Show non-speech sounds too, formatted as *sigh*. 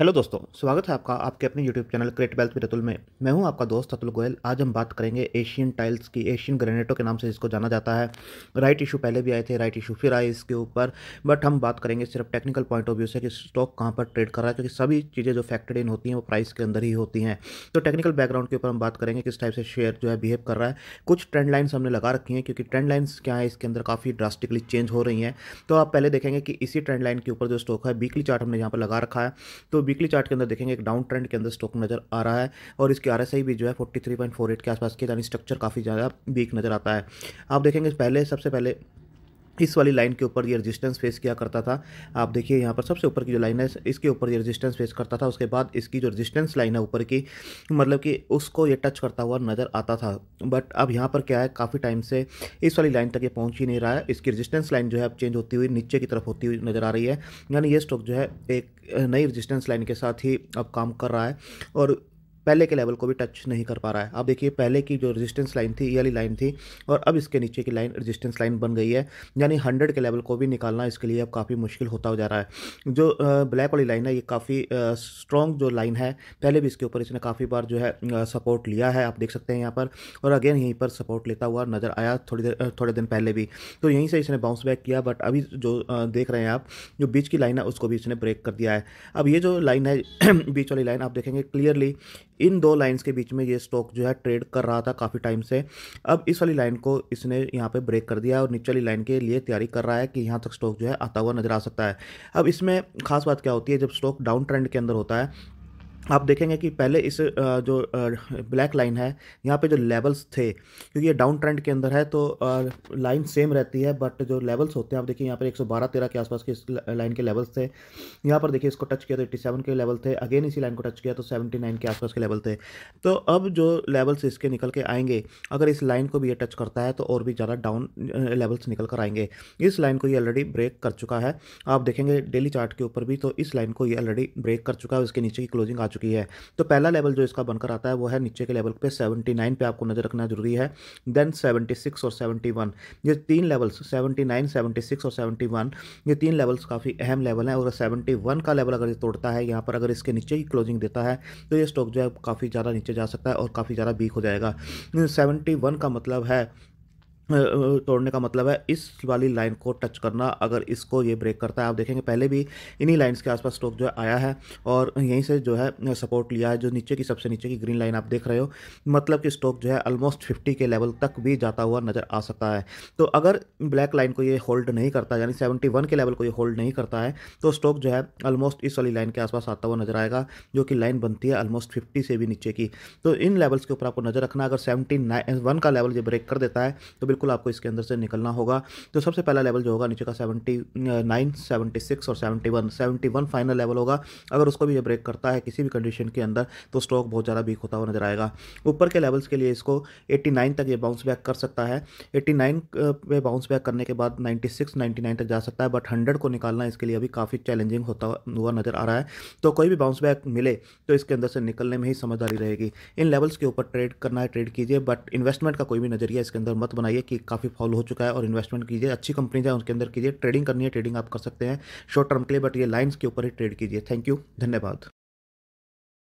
hello दोस्तों स्वागत है आपका आपके अपने YouTube channel create wealth with Atul में मैं हूं आपका दोस्त अतुल गोयल आज हम बात करेंगे एशियन टाइल्स की एशियन ग्रेनेटो के नाम से इसको जाना जाता है राइट इशू पहले भी आए थे राइट इशू फिर आए इसके ऊपर बट हम बात करेंगे सिर्फ टेक्निकल पॉइंट ऑफ व्यू से कि स्टॉक कहाँ पर ट्रेड कर रहा है क्योंकि सभी चीज़ें जो फैक्टर्ड इन होती हैं वो प्राइस के अंदर ही होती हैं तो टेक्निकल बैकग्राउंड के ऊपर हम बात करेंगे किस टाइप से शेयर जो है बिहेव कर रहा है कुछ ट्रेंड लाइन्स हमने लगा रखी हैं क्योंकि ट्रेंड लाइन्स क्या है इसके अंदर काफ़ी ड्रास्टिकली चेंज हो रही हैं तो आप पहले देखेंगे कि इसी ट्रेंड लाइन के ऊपर जो स्टॉक है वीकली चार्ट हमने यहाँ पर लगा रखा है तो वीकली चार्ट के अंदर देखेंगे एक डाउन ट्रेंड के अंदर स्टॉक नजर आ रहा है और इसके आर भी जो है फोर्टी के आसपास के यानी स्ट्रक्चर काफ़ी ज़्यादा वीक नजर आता है आप देखेंगे पहले सबसे पहले इस वाली लाइन के ऊपर ये रेजिस्टेंस फेस किया करता था आप देखिए यहाँ पर सबसे ऊपर की जो लाइन है इसके ऊपर ये रेजिस्टेंस फेस करता था उसके बाद इसकी जो रेजिस्टेंस लाइन है ऊपर की मतलब कि उसको ये टच करता हुआ नज़र आता था बट अब यहाँ पर क्या है काफ़ी टाइम से इस वाली लाइन तक ये पहुँच ही नहीं रहा है इसकी रजिस्टेंस लाइन जो है अब चेंज होती हुई नीचे की तरफ होती हुई नज़र आ रही है यानी ये स्टॉक जो है एक नई रजिस्टेंस लाइन के साथ ही अब काम कर रहा है और पहले के लेवल को भी टच नहीं कर पा रहा है आप देखिए पहले की जो रेजिस्टेंस लाइन थी ये वाली लाइन थी और अब इसके नीचे की लाइन रेजिस्टेंस लाइन बन गई है यानी हंड्रेड के लेवल को भी निकालना इसके लिए अब काफ़ी मुश्किल होता हो जा रहा है जो ब्लैक वाली लाइन है ये काफ़ी स्ट्रॉन्ग जो लाइन है पहले भी इसके ऊपर इसने काफ़ी बार जो है सपोर्ट लिया है आप देख सकते हैं यहाँ पर और अगेन यहीं पर सपोर्ट लेता हुआ नज़र आया थोड़ी देर थोड़े दिन पहले भी तो यहीं से इसने बाउंस बैक किया बट अभी जो देख रहे हैं आप जो बीच की लाइन है उसको भी इसने ब्रेक कर दिया है अब ये जो लाइन है *clears throat* बीच वाली लाइन आप देखेंगे क्लियरली इन दो लाइन्स के बीच में ये स्टॉक जो है ट्रेड कर रहा था काफ़ी टाइम से अब इस वाली लाइन को इसने यहाँ पे ब्रेक कर दिया और नीचे वाली लाइन के लिए तैयारी कर रहा है कि यहाँ तक स्टॉक जो है आता हुआ नजर आ सकता है अब इसमें खास बात क्या होती है जब स्टॉक डाउन ट्रेंड के अंदर होता है आप देखेंगे कि पहले इस जो ब्लैक लाइन है यहाँ पे जो लेवल्स थे क्योंकि ये डाउन ट्रेंड के अंदर है तो लाइन सेम रहती है बट जो लेवल्स होते हैं आप देखिए यहाँ पर 112 13 के आसपास के इस लाइन के लेवल्स थे यहाँ पर देखिए इसको टच किया तो 87 के लेवल थे अगेन इसी लाइन को टच किया तो 79 के आसपास के लेवल थे तो अब जो लेवल्स इसके निकल के आएंगे अगर इस लाइन को भी ये टच करता है तो और भी ज़्यादा डाउन लेवल्स निकल कर आएंगे इस लाइन को ये ऑलरेडी ब्रेक कर चुका है आप देखेंगे डेली चार्ट के ऊपर भी तो इस लाइन को ये ऑलरेडी ब्रेक कर चुका है उसके नीचे की क्लोजिंग आ चुकी चुकी है तो पहला लेवल जो इसका बनकर आता है वो है नीचे के लेवल पे 79 पे आपको नज़र रखना जरूरी है देन 76 और 71 ये तीन लेवल्स 79, 76 और 71 ये तीन लेवल्स काफ़ी अहम लेवल हैं और 71 का लेवल अगर ये तोड़ता है यहाँ पर अगर इसके नीचे ही क्लोजिंग देता है तो ये स्टॉक जो है काफ़ी ज़्यादा नीचे जा सकता है और काफ़ी ज़्यादा वीक हो जाएगा सेवेंटी का मतलब है तोड़ने का मतलब है इस वाली लाइन को टच करना अगर इसको ये ब्रेक करता है आप देखेंगे पहले भी इन्हीं लाइंस के आसपास स्टॉक जो है आया है और यहीं से जो है सपोर्ट लिया है जो नीचे की सबसे नीचे की ग्रीन लाइन आप देख रहे हो मतलब कि स्टॉक जो है ऑलमोस्ट फिफ्टी के लेवल तक भी जाता हुआ नज़र आ सकता है तो अगर ब्लैक लाइन को ये होल्ड नहीं करता यानी सेवेंटी के लेवल को ये होल्ड नहीं करता है तो स्टॉक जो है ऑलमोस्ट इस वाली लाइन के आसपास आता हुआ नजर आएगा जो कि लाइन बनती है ऑलमोस्ट फिफ्टी से भी नीचे की तो इन लेवल्स के ऊपर आपको नज़र रखना अगर सेवेंटी का लेवल ये ब्रेक कर देता है तो बिल्कुल आपको इसके अंदर से निकलना होगा तो सबसे पहला लेवल जो होगा नीचे का सेवेंटी नाइन सेवेंटी सिक्स और seventy one seventy one final level होगा अगर उसको भी ये ब्रेक करता है किसी भी कंडीशन के अंदर तो स्टॉक बहुत ज़्यादा वीक होता हुआ नजर आएगा ऊपर के लेवल्स के लिए इसको एट्टी नाइन तक ये बाउंस बैक कर सकता है एट्टी नाइन पे बाउंस बैक करने के बाद नाइन्टी सिक्स नाइन्टी नाइन तक जा सकता है बट हंड्रेड को निकालना इसके लिए अभी काफ़ी चैलेंजिंग होता हुआ नजर आ रहा है तो कोई भी बाउंस बैक मिले तो इसके अंदर से निकलने में ही समझदारी रहेगी इन लेवल्स के ऊपर ट्रेड करना है ट्रेड कीजिए बट इन्वेस्टमेंट का कोई भी नजरिया इसके अंदर मत बनाइए कि काफ़ी फॉल हो चुका है और इन्वेस्टमेंट कीजिए अच्छी कंपनीज है उसके अंदर कीजिए ट्रेडिंग करनी है ट्रेडिंग आप कर सकते हैं शॉर्ट टर्म के लिए बट ये लाइन्स के ऊपर ही ट्रेड कीजिए थैंक यू धन्यवाद